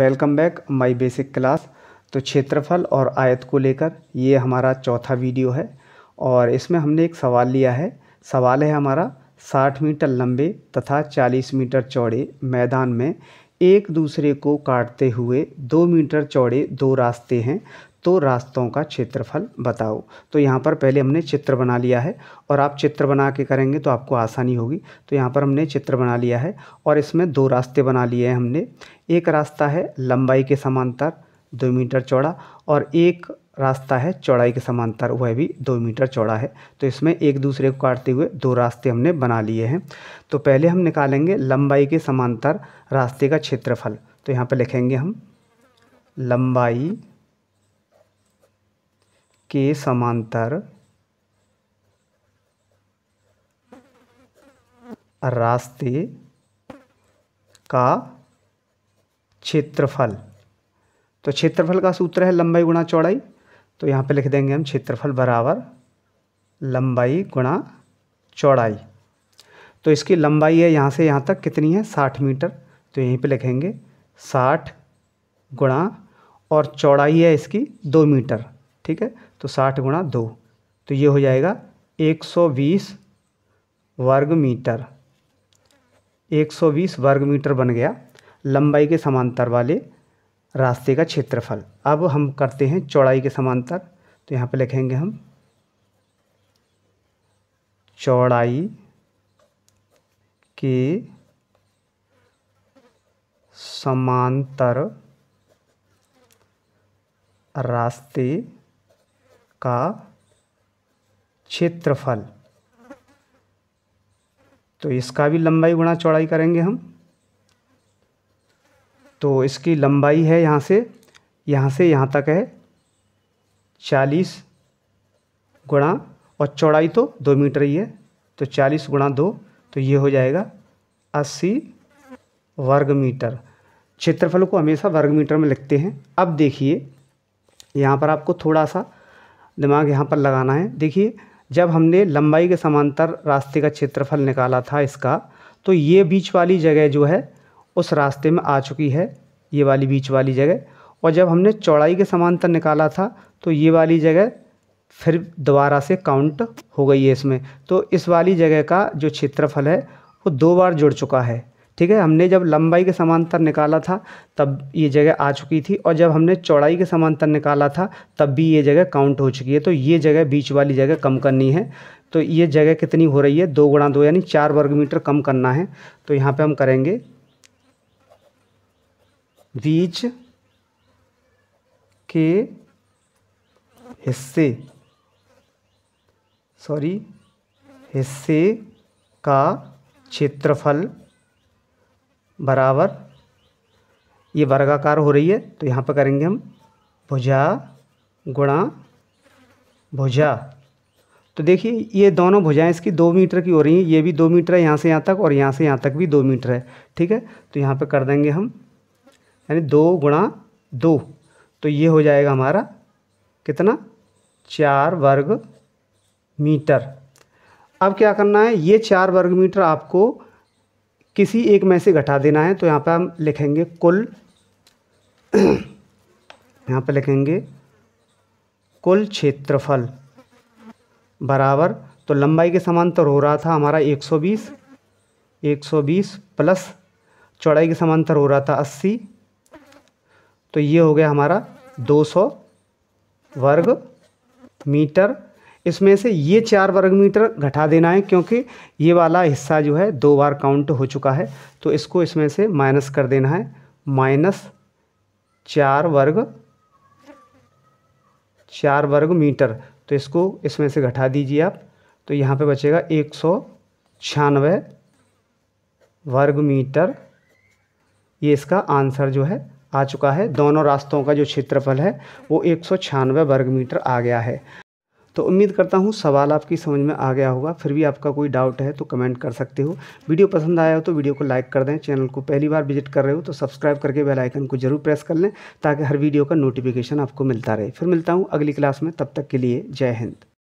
welcome back my basic class तो क्षेत्रफल और आयत को लेकर ये हमारा चौथा वीडियो है और इसमें हमने एक सवाल लिया है सवाल है हमारा 60 मीटर लंबे तथा 40 मीटर चौड़े मैदान में एक दूसरे को काटते हुए दो मीटर चौड़े दो रास्ते हैं तो रास्तों का क्षेत्रफल बताओ तो यहाँ पर पहले हमने चित्र बना लिया है और आप चित्र बना के करेंगे तो आपको आसानी होगी तो यहाँ पर हमने चित्र बना लिया है और इसमें दो रास्ते बना लिए हैं हमने एक रास्ता है लंबाई के समांतर दो मीटर चौड़ा और एक रास्ता है चौड़ाई के समांतर वह भी दो मीटर चौड़ा है तो इसमें एक दूसरे को काटते हुए दो रास्ते हमने बना लिए हैं तो पहले हम निकालेंगे लंबाई के समांतर रास्ते का क्षेत्रफल तो यहाँ पर लिखेंगे हम लंबाई के समांतर रास्ते का क्षेत्रफल तो क्षेत्रफल का सूत्र है लंबाई गुणा चौड़ाई तो यहाँ पे लिख देंगे हम क्षेत्रफल बराबर लंबाई गुणा चौड़ाई तो इसकी लंबाई है यहाँ से यहाँ तक कितनी है साठ मीटर तो यहीं पे लिखेंगे साठ गुणा और चौड़ाई है इसकी दो मीटर ठीक है तो साठ गुणा दो तो ये हो जाएगा एक सौ बीस वर्ग मीटर एक सौ बीस वर्ग मीटर बन गया लंबाई के समांतर वाले रास्ते का क्षेत्रफल अब हम करते हैं चौड़ाई के समांतर तो यहाँ पे लिखेंगे हम चौड़ाई के समांतर रास्ते का क्षेत्रफल तो इसका भी लंबाई गुणा चौड़ाई करेंगे हम तो इसकी लंबाई है यहाँ से यहाँ से यहाँ तक है चालीस गुणा और चौड़ाई तो दो मीटर ही है तो चालीस गुणा दो तो ये हो जाएगा अस्सी वर्ग मीटर क्षेत्रफल को हमेशा वर्ग मीटर में लिखते हैं अब देखिए यहाँ पर आपको थोड़ा सा दिमाग यहाँ पर लगाना है देखिए जब हमने लंबाई के समांतर रास्ते का क्षेत्रफल निकाला था इसका तो ये बीच वाली जगह जो है उस रास्ते में आ चुकी है ये वाली बीच वाली जगह और जब हमने चौड़ाई के समांतर निकाला था तो ये वाली जगह फिर दोबारा से काउंट हो गई है इसमें तो इस वाली जगह का जो क्षेत्रफल है वो दो बार जुड़ चुका है ठीक है हमने जब लंबाई के समांतर निकाला था तब ये जगह आ चुकी थी और जब हमने चौड़ाई के समांतर निकाला था तब भी ये जगह काउंट हो चुकी है तो ये जगह बीच वाली जगह कम करनी है तो ये जगह कितनी हो रही है दो गुणा दो यानी चार वर्ग मीटर कम करना है तो यहाँ पे हम करेंगे बीच के हिस्से सॉरी हिस्से का क्षेत्रफल बराबर ये वर्गाकार हो रही है तो यहाँ पर करेंगे हम भुजा गुणा भुजा तो देखिए ये दोनों भुजाएं इसकी दो मीटर की हो रही हैं ये भी दो मीटर है यहाँ से यहाँ तक और यहाँ से यहाँ तक भी दो मीटर है ठीक है तो यहाँ पे कर देंगे हम यानी दो गुणा दो तो ये हो जाएगा हमारा कितना चार वर्ग मीटर अब क्या करना है ये चार वर्ग मीटर आपको किसी एक में से घटा देना है तो यहाँ पर हम लिखेंगे कुल यहाँ पर लिखेंगे कुल क्षेत्रफल बराबर तो लंबाई के समांतर हो रहा था हमारा 120 120 प्लस चौड़ाई के समांतर हो रहा था 80 तो ये हो गया हमारा 200 वर्ग मीटर इसमें से ये चार वर्ग मीटर घटा देना है क्योंकि ये वाला हिस्सा जो है दो बार काउंट हो चुका है तो इसको इसमें से माइनस कर देना है माइनस चार वर्ग चार वर्ग मीटर तो इसको इसमें से घटा दीजिए आप तो यहाँ पे बचेगा एक सौ छियानवे वर्ग मीटर ये इसका आंसर जो है आ चुका है दोनों रास्तों का जो क्षेत्रफल है वो एक सौ छियानवे वर्ग मीटर आ गया है तो उम्मीद करता हूँ सवाल आपकी समझ में आ गया होगा फिर भी आपका कोई डाउट है तो कमेंट कर सकते हो वीडियो पसंद आया हो तो वीडियो को लाइक कर दें चैनल को पहली बार विजिट कर रहे हो तो सब्सक्राइब करके बेल आइकन को जरूर प्रेस कर लें ताकि हर वीडियो का नोटिफिकेशन आपको मिलता रहे फिर मिलता हूँ अगली क्लास में तब तक के लिए जय हिंद